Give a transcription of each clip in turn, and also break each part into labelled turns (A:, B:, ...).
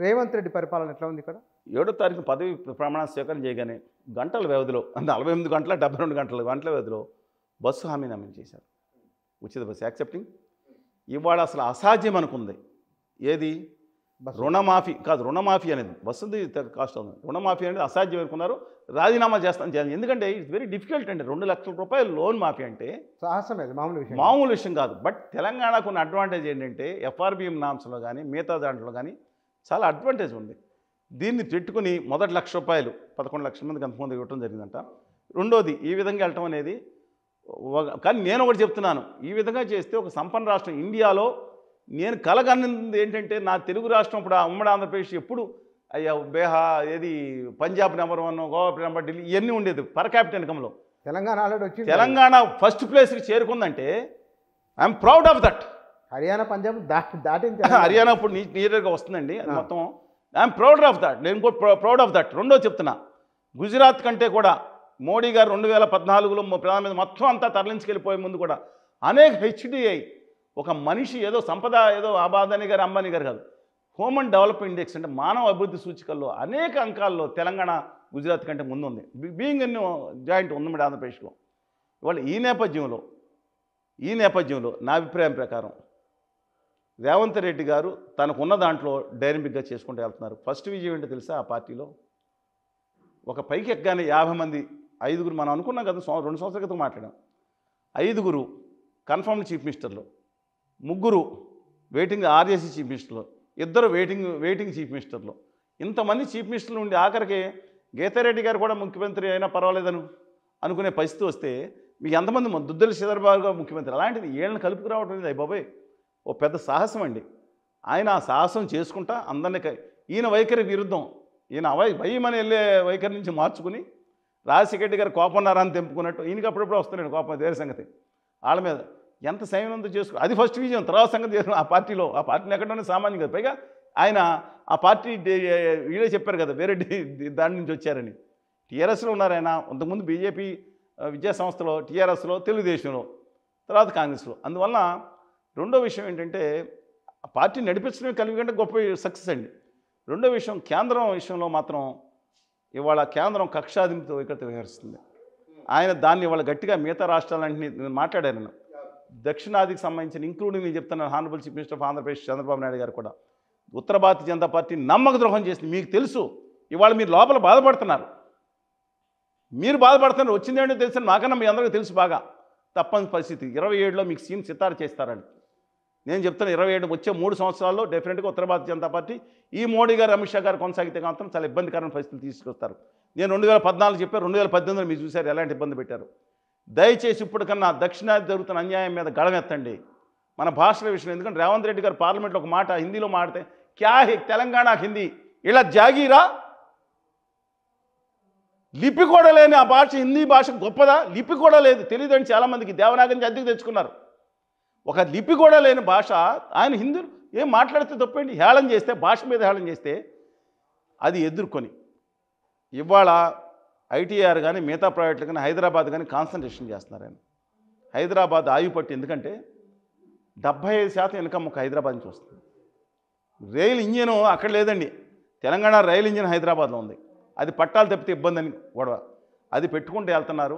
A: రేవంత్ రెడ్డి పరిపాలన ఎట్లా ఉంది ఇక్కడ ఏడో తారీఖు పదవి ప్రమాణ స్వీకారం చేయగానే గంటల వ్యవధిలో నలభై ఎనిమిది గంటల డెబ్బై రెండు గంటల గంటల వ్యవధిలో బస్సు హామీని చేశారు ఉచిత బస్సు యాక్సెప్టింగ్ ఇవాళ అసలు అసాధ్యం అనుకుంది ఏది రుణమాఫీ కాదు రుణమాఫీ అనేది ఉంది కాస్ట్ అవుతుంది రుణమాఫీ అనేది అసాధ్యం అనుకున్నారు రాజీనామా చేస్తాను చేయాలి ఎందుకంటే ఇట్స్ వెరీ డిఫికల్ట్ అండి రెండు లక్షల రూపాయలు లోన్ మాఫీ అంటే మామూలు విషయం మామూలు విషయం కాదు బట్ తెలంగాణకు ఉన్న అడ్వాంటేజ్ ఏంటంటే ఎఫ్ఆర్బిఎం నామ్స్లో కానీ మిగతా దాంట్లో కానీ చాలా అడ్వాంటేజ్ ఉంది దీన్ని పెట్టుకుని మొదటి లక్ష రూపాయలు పదకొండు లక్షల మందికి అంతమంది ఇవ్వటం జరిగిందంట రెండోది ఈ విధంగా వెళ్ళటం అనేది కానీ నేను ఒకటి చెప్తున్నాను ఈ విధంగా చేస్తే ఒక సంపన్న రాష్ట్రం ఇండియాలో నేను కలగనింది ఏంటంటే నా తెలుగు రాష్ట్రం ఇప్పుడు ఆ ఉమ్మడి ఆంధ్రప్రదేశ్ ఎప్పుడు అయ్యా బేహా ఏది Punjab number one Goa number Delhi ఇవన్నీ ఉండేది పర్ క్యాపిటల్ ఇన్కంలో తెలంగాణ ఆల్రెడీ తెలంగాణ ఫస్ట్ ప్లేస్కి చేరుకుందంటే I'm proud of that Haryana Punjab దాటి దాటింది హర్యానా ఇప్పుడు నియర్గా వస్తుందండి మొత్తం ఐఎమ్ ప్రౌడ్ ఆఫ్ దట్ నేను కూడా ప్రౌడ్ ఆఫ్ దట్ రెండో చెప్తున్నా గుజరాత్ కంటే కూడా మోడీ గారు రెండు వేల పద్నాలుగులో ప్రధాని మొత్తం అంతా తరలించుకెళ్ళిపోయే ముందు కూడా అనేక హెచ్డిఐ ఒక మనిషి ఏదో సంపద ఏదో అబాదాని గారు అంబానీ గారు కాదు హ్యూమన్ డెవలప్మెంట్ ఇండెక్స్ అంటే మానవ అభివృద్ధి సూచికల్లో అనేక అంకాల్లో తెలంగాణ గుజరాత్ కంటే ముందు ఉంది బీయింగ్ అన్ని జాయింట్ ఉంది మరి ఆంధ్రప్రదేశ్లో ఇవాళ ఈ నేపథ్యంలో ఈ నేపథ్యంలో నా అభిప్రాయం ప్రకారం రేవంత్ రెడ్డి గారు తనకున్న దాంట్లో డైనమిక్గా చేసుకుంటూ వెళ్తున్నారు ఫస్ట్ విజయం ఏంటో తెలుసా ఆ పార్టీలో ఒక పైకి ఎక్కగానే యాభై మంది ఐదుగురు మనం అనుకున్నాం కదా రెండు సంవత్సరాల క్రితం మాట్లాడాం ఐదుగురు కన్ఫర్మ్డ్ చీఫ్ మినిస్టర్లు ముగ్గురు వెయిటింగ్ ఆర్జేసీ చీఫ్ మినిస్టర్లు ఇద్దరు వెయిటింగ్ వెయిటింగ్ చీఫ్ మినిస్టర్లు ఇంతమంది చీఫ్ మినిస్టర్లు ఉండి ఆఖరికి గీతారెడ్డి గారు కూడా ముఖ్యమంత్రి అయినా పర్వాలేదను అనుకునే పరిస్థితి వస్తే మీకు ఎంతమంది దుద్దల శ్రీధర్బాబు గారు ముఖ్యమంత్రి అలాంటిది ఏళ్ళని కలుపుకురావడం లేదు అయ్యి బాబాయ్ ఓ పెద్ద సాహసం అండి ఆయన ఆ సాహసం చేసుకుంటా అందరినీ ఈయన వైఖరి విరుద్ధం ఈయన అవై భయమని వెళ్ళే వైఖరి నుంచి మార్చుకుని రాజశేఖర రెడ్డి కోపం కోపన్నారాన్ని తెంపుకున్నట్టు ఈయనకి అప్పుడప్పుడు వస్తున్నాడు కోపం వేరే సంగతి వాళ్ళ మీద ఎంత ఉందో చేసుకో అది ఫస్ట్ విజయం తర్వాత సంగతి చేసిన ఆ పార్టీలో ఆ పార్టీని ఎక్కడనే సామాన్యం కదా పైగా ఆయన ఆ పార్టీ వీడే చెప్పారు కదా వేరే దాని నుంచి వచ్చారని టీఆర్ఎస్లో ఉన్నారు ఆయన అంతకుముందు బీజేపీ విద్యాసంస్థలో టీఆర్ఎస్లో తెలుగుదేశంలో తర్వాత కాంగ్రెస్లో అందువల్ల రెండో విషయం ఏంటంటే పార్టీ నడిపించడమే కలిగి కంటే గొప్ప సక్సెస్ అండి రెండో విషయం కేంద్రం విషయంలో మాత్రం ఇవాళ కేంద్రం కక్షాదింపుతో ఇక్కడితో వ్యవహరిస్తుంది ఆయన దాన్ని ఇవాళ గట్టిగా మిగతా రాష్ట్రాలన్నీ నేను మాట్లాడాను నేను దక్షిణాదికి సంబంధించిన ఇంక్లూడింగ్ నేను చెప్తున్నాను honourable chief minister of Andhra Pradesh Chandrababu Naidu garu కూడా ఉత్తర భారతీయ జనతా పార్టీ నమ్మక ద్రోహం చేసింది మీకు తెలుసు ఇవాళ మీరు లోపల బాధపడుతున్నారు మీరు బాధపడుతున్నారు వచ్చిందేంటో తెలుసు నాకన్నా మీ అందరికీ తెలుసు బాగా తప్పని పరిస్థితి ఇరవై ఏడులో మీకు సీన్ సితారు చేస్తారని నేను చెప్తాను ఇరవై ఏడు వచ్చే మూడు సంవత్సరాల్లో డెఫినెట్గా ఉత్తర భారతీయ జనతా పార్టీ ఈ మోడీ గారు అమిత్ షా గారు కొనసాగితే మాత్రం చాలా ఇబ్బందికరమైన పరిస్థితులు తీసుకొస్తారు నేను రెండు వేల పద్నాలుగు చెప్పారు రెండు వేల పద్దెనిమిదిలో మీరు చూశారు ఎలాంటి ఇబ్బంది పెట్టారు దయచేసి ఇప్పటికన్నా దక్షిణాది జరుగుతున్న అన్యాయం మీద గళమెత్తండి మన భాషల విషయం ఎందుకంటే రేవంత్ రెడ్డి గారు పార్లమెంట్లో ఒక మాట హిందీలో మాడితే క్యా తెలంగాణ హిందీ ఇలా జాగీరా లిపి కూడా లేని ఆ భాష హిందీ భాష గొప్పదా లిపి కూడా లేదు తెలియదండి చాలామందికి దేవనాగరించి అద్దెకు తెచ్చుకున్నారు ఒక లిపి కూడా లేని భాష ఆయన హిందూ ఏం మాట్లాడితే తప్పండి హేళం చేస్తే భాష మీద హేళం చేస్తే అది ఎదుర్కొని ఇవాళ ఐటీఆర్ కానీ మిగతా ప్రైవేట్లు కానీ హైదరాబాద్ కానీ కాన్సన్ట్రేషన్ చేస్తున్నారు ఆయన హైదరాబాద్ పట్టి ఎందుకంటే డెబ్భై ఐదు శాతం ఇన్కమ్ ఒక హైదరాబాద్ నుంచి వస్తుంది రైల్ ఇంజిన్ అక్కడ లేదండి తెలంగాణ రైలు ఇంజిన్ హైదరాబాద్లో ఉంది అది పట్టాలు తప్పితే ఇబ్బంది అని గొడవ అది పెట్టుకుంటూ వెళ్తున్నారు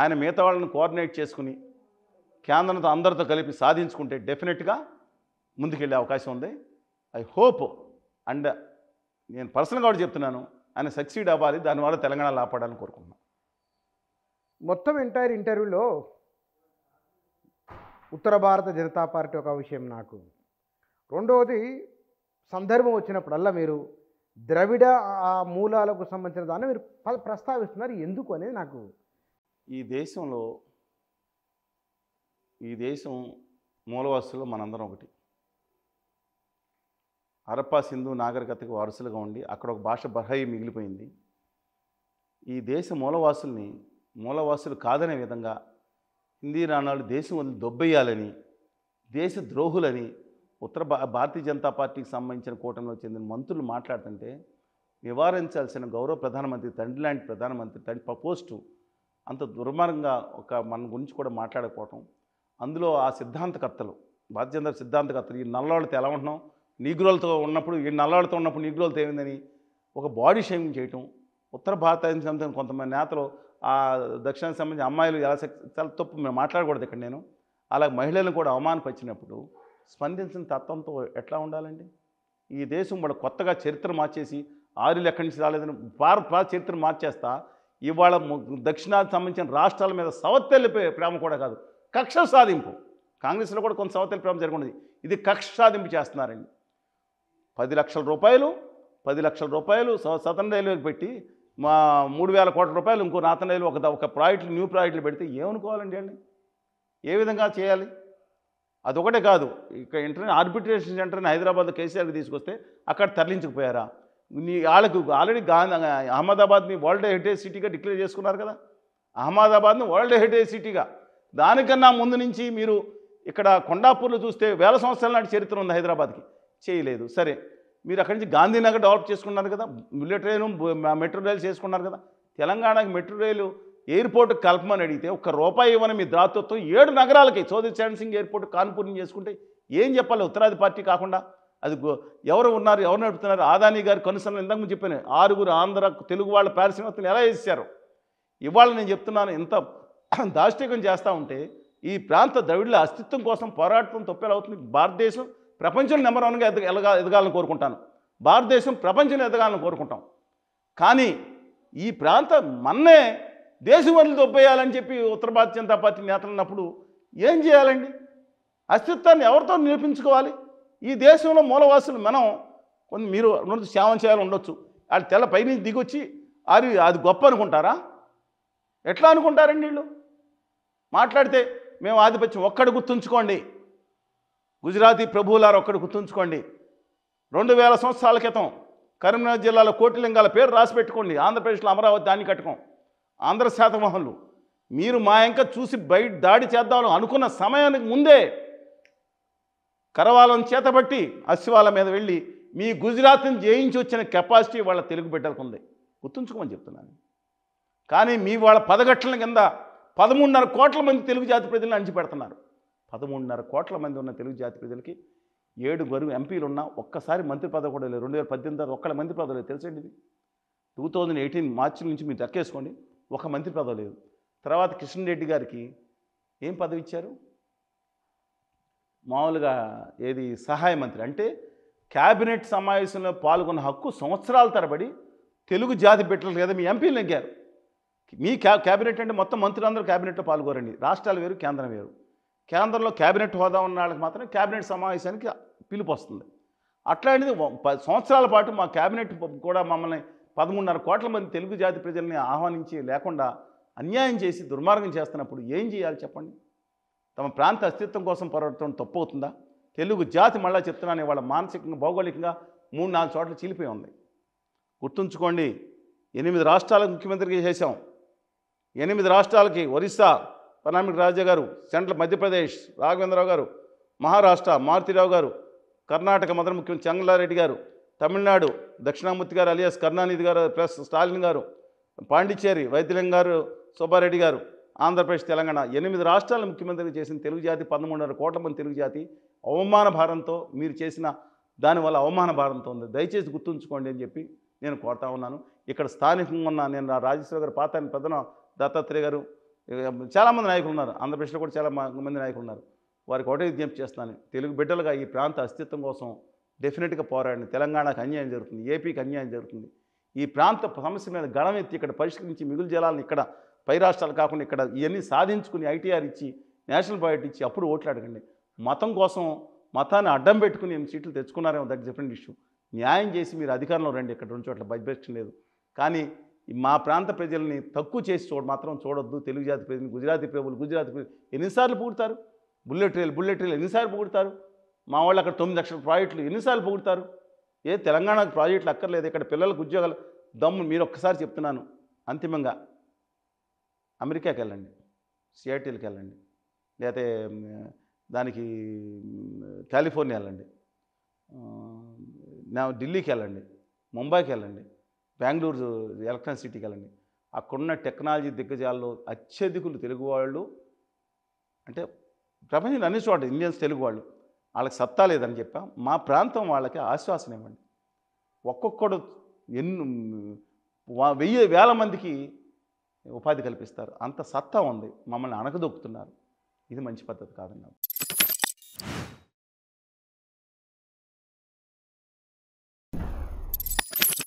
A: ఆయన మిగతా వాళ్ళని కోఆర్డినేట్ చేసుకుని కేంద్రంతో అందరితో కలిపి సాధించుకుంటే డెఫినెట్గా ముందుకెళ్ళే అవకాశం ఉంది ఐ హోప్ అండ్ నేను పర్సనల్గా కూడా చెప్తున్నాను ఆయన సక్సీడ్ అవ్వాలి దానివల్ల తెలంగాణ లాపడాలని కోరుకుంటున్నాను మొత్తం ఎంటైర్ ఇంటర్వ్యూలో ఉత్తర భారత జనతా పార్టీ ఒక విషయం నాకు రెండవది సందర్భం వచ్చినప్పుడల్లా మీరు ద్రవిడ ఆ మూలాలకు సంబంధించిన దాన్ని మీరు ప్రస్తావిస్తున్నారు ఎందుకు అనేది నాకు ఈ దేశంలో ఈ దేశం మూలవాసులు మనందరం ఒకటి హరప్పా సింధు నాగరికతకు వారసులుగా ఉండి అక్కడ ఒక భాష బహాయి మిగిలిపోయింది ఈ దేశ మూలవాసుల్ని మూలవాసులు కాదనే విధంగా హిందీ రాణాలు దేశం వదిలి దొబ్బేయాలని దేశ ద్రోహులని ఉత్తర భారతీయ జనతా పార్టీకి సంబంధించిన కూటమిలో చెందిన మంత్రులు మాట్లాడుతుంటే నివారించాల్సిన గౌరవ ప్రధానమంత్రి తండ్రి లాంటి ప్రధానమంత్రి తండ్రి పపోస్టు అంత దుర్మార్గంగా ఒక మన గురించి కూడా మాట్లాడకపోవటం అందులో ఆ సిద్ధాంతకర్తలు భారతీయ సిద్ధాంతకర్తలు ఈ నల్లవాళ్ళతో ఎలా ఉంటున్నాం నీగ్రోలతో ఉన్నప్పుడు ఈ నల్లవాళ్ళతో ఉన్నప్పుడు నీగ్రోలతో ఏమిందని ఒక బాడీ షేమింగ్ చేయటం ఉత్తర భారతానికి సంబంధించిన కొంతమంది నేతలు ఆ దక్షిణానికి సంబంధించి అమ్మాయిలు ఎలా చాలా తప్పు మేము మాట్లాడకూడదు ఇక్కడ నేను అలాగే మహిళలను కూడా అవమానపరిచినప్పుడు స్పందించిన తత్వంతో ఎట్లా ఉండాలండి ఈ దేశం వాళ్ళు కొత్తగా చరిత్ర మార్చేసి ఆరులు ఎక్కడి నుంచి రాలేదని భారత భారత చరిత్ర మార్చేస్తా ఇవాళ దక్షిణానికి సంబంధించిన రాష్ట్రాల మీద సవత్తెళ్ళిపోయే ప్రేమ కూడా కాదు కక్ష సాధింపు కాంగ్రెస్లో కూడా కొంత సవతల ప్రేమ జరుగుతుంది ఇది కక్ష సాధింపు చేస్తున్నారండి పది లక్షల రూపాయలు పది లక్షల రూపాయలు సతన్ రైల్వేకి పెట్టి మా మూడు వేల కోట్ల రూపాయలు ఇంకో నాతన్ రైలు ఒక ఒక ప్రాజెక్టులు న్యూ ప్రాజెక్టులు పెడితే ఏమనుకోవాలండి అండి ఏ విధంగా చేయాలి అదొకటే కాదు ఇక్కడ ఇంటర్ ఆర్బిట్రేషన్ సెంటర్ని హైదరాబాద్ కేసీఆర్కి తీసుకొస్తే అక్కడ తరలించకపోయారా నీ వాళ్ళకు ఆల్రెడీ గాంధీ అహ్మదాబాద్ని వరల్డ్ హెరిటేజ్ సిటీగా డిక్లేర్ చేసుకున్నారు కదా అహ్మదాబాద్ని వరల్డ్ హెరిటేజ్ సిటీగా దానికన్నా ముందు నుంచి మీరు ఇక్కడ కొండాపూర్లో చూస్తే వేల సంవత్సరాల నాటి చరిత్ర ఉంది హైదరాబాద్కి చేయలేదు సరే మీరు అక్కడి నుంచి గాంధీనగర్ డెవలప్ చేసుకున్నారు కదా బుల్లెట్ రైలు మెట్రో రైలు చేసుకున్నారు కదా తెలంగాణకి మెట్రో రైలు ఎయిర్పోర్ట్ కలపమని అడిగితే ఒక్క రూపాయి ఇవ్వని మీ దాతృత్వం ఏడు నగరాలకి చౌదరి చరణ్ సింగ్ ఎయిర్పోర్ట్ కాన్పూర్ని చేసుకుంటే ఏం చెప్పాలి ఉత్తరాది పార్టీ కాకుండా అది ఎవరు ఉన్నారు ఎవరు నడుపుతున్నారు ఆదాని గారు కనుసరణ ఇంతకుముందు చెప్పాను ఆరుగురు ఆంధ్ర తెలుగు వాళ్ళ పారిశ్రామికలు ఎలా చేశారు ఇవాళ నేను చెప్తున్నాను ఇంత దాష్టీకం చేస్తూ ఉంటే ఈ ప్రాంత ద్రవిడుల అస్తిత్వం కోసం పోరాటం తొప్పేలా అవుతుంది భారతదేశం ప్రపంచంలో నెంబర్ వన్గా ఎదగ ఎలగా ఎదగాలని కోరుకుంటాను భారతదేశం ప్రపంచంలో ఎదగాలని కోరుకుంటాం కానీ ఈ ప్రాంతం మన్నే వదిలి దొబ్బేయాలని చెప్పి ఉత్తర భారతీయ జనతా పార్టీ నేతలు ఉన్నప్పుడు ఏం చేయాలండి అస్తిత్వాన్ని ఎవరితో నిరూపించుకోవాలి ఈ దేశంలో మూలవాసులు మనం కొన్ని మీరు సేవం చేయాలి ఉండొచ్చు వాళ్ళు తెల్ల పైనుంచి దిగొచ్చి అది అది గొప్ప అనుకుంటారా ఎట్లా అనుకుంటారండి వీళ్ళు మాట్లాడితే మేము ఆధిపత్యం ఒక్కడు గుర్తుంచుకోండి గుజరాతీ ప్రభువులారు ఒక్కడు గుర్తుంచుకోండి రెండు వేల సంవత్సరాల క్రితం కరీంనగర్ జిల్లాలో కోటిలింగాల పేరు రాసి పెట్టుకోండి ఆంధ్రప్రదేశ్లో అమరావతి దాన్ని కట్టుకోం ఆంధ్ర శాతవాహనులు మీరు మా ఇంక చూసి బయట దాడి చేద్దామని అనుకున్న సమయానికి ముందే కరవాలను చేతబట్టి అశ్వాల మీద వెళ్ళి మీ గుజరాత్ని జయించి వచ్చిన కెపాసిటీ వాళ్ళ తెలుగు బిడ్డలకు ఉంది గుర్తుంచుకోమని చెప్తున్నాను కానీ మీ వాళ్ళ పదగట్ల కింద పదమూడున్నర కోట్ల మంది తెలుగు జాతి ప్రజలను అణిచిపెడుతున్నారు పదమూడున్నర కోట్ల మంది ఉన్న తెలుగు జాతి ప్రజలకి ఏడుగురు ఎంపీలు ఉన్నా ఒక్కసారి మంత్రి పదవి కూడా లేదు రెండు వేల పద్దెనిమిది తర్వాత ఒక్కడ మంత్రి పదవి లేదు తెలుసండి ఇది టూ థౌజండ్ ఎయిటీన్ మార్చి నుంచి మీరు దక్కేసుకోండి ఒక మంత్రి పదవి లేదు తర్వాత కిషన్ రెడ్డి గారికి ఏం పదవి ఇచ్చారు మామూలుగా ఏది సహాయ మంత్రి అంటే క్యాబినెట్ సమావేశంలో పాల్గొన్న హక్కు సంవత్సరాల తరబడి తెలుగు జాతి పెట్టలేదు కదా మీ ఎంపీలు నెగ్గారు మీ క్యా క్యాబినెట్ అంటే మొత్తం మంత్రులందరూ క్యాబినెట్లో పాల్గొరండి రాష్ట్రాలు వేరు కేంద్రం వేరు కేంద్రంలో క్యాబినెట్ హోదా ఉన్న వాళ్ళకి మాత్రం క్యాబినెట్ సమావేశానికి పిలుపు వస్తుంది అట్లాంటిది సంవత్సరాల పాటు మా క్యాబినెట్ కూడా మమ్మల్ని పదమూడున్నర కోట్ల మంది తెలుగు జాతి ప్రజల్ని ఆహ్వానించి లేకుండా అన్యాయం చేసి దుర్మార్గం చేస్తున్నప్పుడు ఏం చేయాలి చెప్పండి తమ ప్రాంత అస్తిత్వం కోసం పోరాడటం తప్పు అవుతుందా తెలుగు జాతి మళ్ళా చెప్తున్నాను ఇవాళ మానసికంగా భౌగోళికంగా మూడు నాలుగు చోట్ల చీలిపోయి ఉంది గుర్తుంచుకోండి ఎనిమిది రాష్ట్రాలకు ముఖ్యమంత్రిగా చేశాం ఎనిమిది రాష్ట్రాలకి ఒరిస్సా పనామిక్ రాజా గారు సెంట్రల్ మధ్యప్రదేశ్ రాఘవేంద్రరావు గారు మహారాష్ట్ర మారుతిరావు గారు కర్ణాటక మొదటి ముఖ్యమంత్రి చంగలారెడ్డి గారు తమిళనాడు దక్షిణామూర్తి గారు అలియాస్ కరుణానిధి గారు ప్లస్ స్టాలిన్ గారు పాండిచ్చేరి వైద్యలింగ్ గారు సుబ్బారెడ్డి గారు ఆంధ్రప్రదేశ్ తెలంగాణ ఎనిమిది రాష్ట్రాల ముఖ్యమంత్రి చేసిన తెలుగు జాతి పదమూడున్నర కోట్ల మంది తెలుగు జాతి అవమాన భారంతో మీరు చేసిన దానివల్ల అవమాన భారంతో ఉంది దయచేసి గుర్తుంచుకోండి అని చెప్పి నేను కోరుతా ఉన్నాను ఇక్కడ స్థానికంగా ఉన్న నేను రాజేశ్వర గారి పాత పెద్దన దత్తాత్రేయ గారు చాలామంది నాయకులు ఉన్నారు ఆంధ్రప్రదేశ్లో కూడా చాలా మంది నాయకులు ఉన్నారు వారికి ఒకటే విజ్ఞప్తి చేస్తున్నాను తెలుగు బిడ్డలుగా ఈ ప్రాంత అస్తిత్వం కోసం డెఫినెట్గా పోరాడండి తెలంగాణకు అన్యాయం జరుగుతుంది ఏపీకి అన్యాయం జరుగుతుంది ఈ ప్రాంత సమస్య మీద గణం ఎత్తి ఇక్కడ పరిష్కరించి మిగులు జలాలను ఇక్కడ పై రాష్ట్రాలు కాకుండా ఇక్కడ ఇవన్నీ సాధించుకుని ఐటీఆర్ ఇచ్చి నేషనల్ పార్టీ ఇచ్చి అప్పుడు ఓట్లు అడగండి మతం కోసం మతాన్ని అడ్డం పెట్టుకుని ఎన్ని సీట్లు తెచ్చుకున్నారేమో దట్ డిఫరెంట్ ఇష్యూ న్యాయం చేసి మీరు అధికారంలో రండి ఇక్కడ రెండు చోట్ల బడ్జెట్ లేదు కానీ మా ప్రాంత ప్రజల్ని తక్కువ చేసి చూడ మాత్రం చూడొద్దు తెలుగు జాతి ప్రజలు గుజరాతీ ప్రభులు గుజరాతీ ప్రజలు ఎన్నిసార్లు పొగుడతారు బుల్లెట్ రైలు బుల్లెట్ రైలు ఎన్నిసార్లు పొగుడతారు మా వాళ్ళు అక్కడ తొమ్మిది లక్షల ప్రాజెక్టులు ఎన్నిసార్లు పొగుడతారు ఏ తెలంగాణకు ప్రాజెక్టులు అక్కర్లేదు ఇక్కడ పిల్లలకు ఉద్యోగాలు దమ్ము మీరు ఒక్కసారి చెప్తున్నాను అంతిమంగా అమెరికాకి వెళ్ళండి సిఐటీలకు వెళ్ళండి లేకపోతే దానికి కాలిఫోర్నియా వెళ్ళండి ఢిల్లీకి వెళ్ళండి ముంబైకి వెళ్ళండి బెంగళూరు ఎలక్ట్రానిక్ సిటీ కలండి అక్కడున్న టెక్నాలజీ దిగ్గజాల్లో అత్యధికులు తెలుగు వాళ్ళు అంటే ప్రపంచంలో అన్ని చోట ఇండియన్స్ తెలుగు వాళ్ళు వాళ్ళకి సత్తా లేదని చెప్పా మా ప్రాంతం వాళ్ళకి ఆశ్వాసన ఇవ్వండి ఒక్కొక్కడు ఎన్ను వెయ్యి వేల మందికి ఉపాధి కల్పిస్తారు అంత సత్తా ఉంది మమ్మల్ని అణగదొక్కుతున్నారు ఇది మంచి పద్ధతి కాదన్నారు